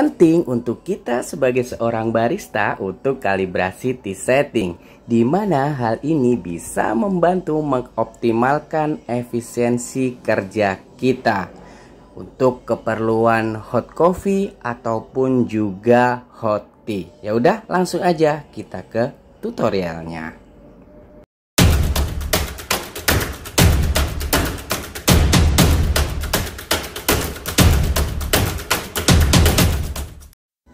Penting untuk kita sebagai seorang barista untuk kalibrasi tea setting, di mana hal ini bisa membantu mengoptimalkan efisiensi kerja kita untuk keperluan hot coffee ataupun juga hot tea. Ya udah, langsung aja kita ke tutorialnya.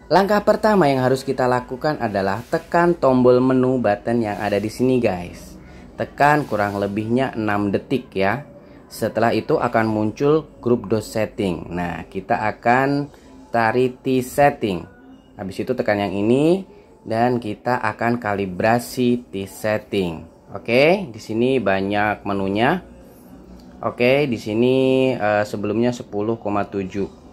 Langkah pertama yang harus kita lakukan adalah tekan tombol menu button yang ada di sini guys. Tekan kurang lebihnya 6 detik ya. Setelah itu akan muncul grup DOS setting. Nah, kita akan tariti setting. Habis itu tekan yang ini dan kita akan kalibrasi T setting. Oke, di sini banyak menunya. Oke, di sini eh, sebelumnya 10,7.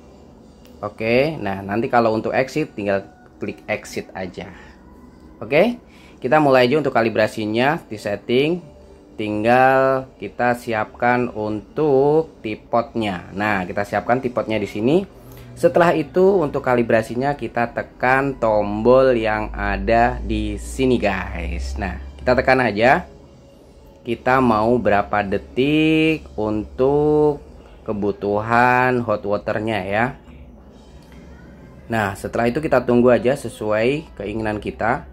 Oke, nah nanti kalau untuk exit tinggal klik exit aja. Oke, kita mulai aja untuk kalibrasinya di setting. Tinggal kita siapkan untuk tipotnya. Nah, kita siapkan tipotnya di sini. Setelah itu untuk kalibrasinya kita tekan tombol yang ada di sini guys. Nah, kita tekan aja. Kita mau berapa detik untuk kebutuhan hot waternya ya. Nah, setelah itu kita tunggu aja sesuai keinginan kita.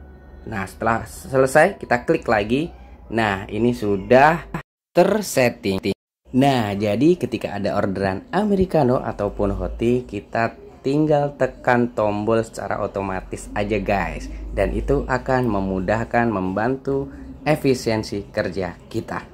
Nah, setelah selesai kita klik lagi. Nah, ini sudah tersetting. Nah, jadi ketika ada orderan americano ataupun hoti, kita tinggal tekan tombol secara otomatis aja guys. Dan itu akan memudahkan membantu efisiensi kerja kita.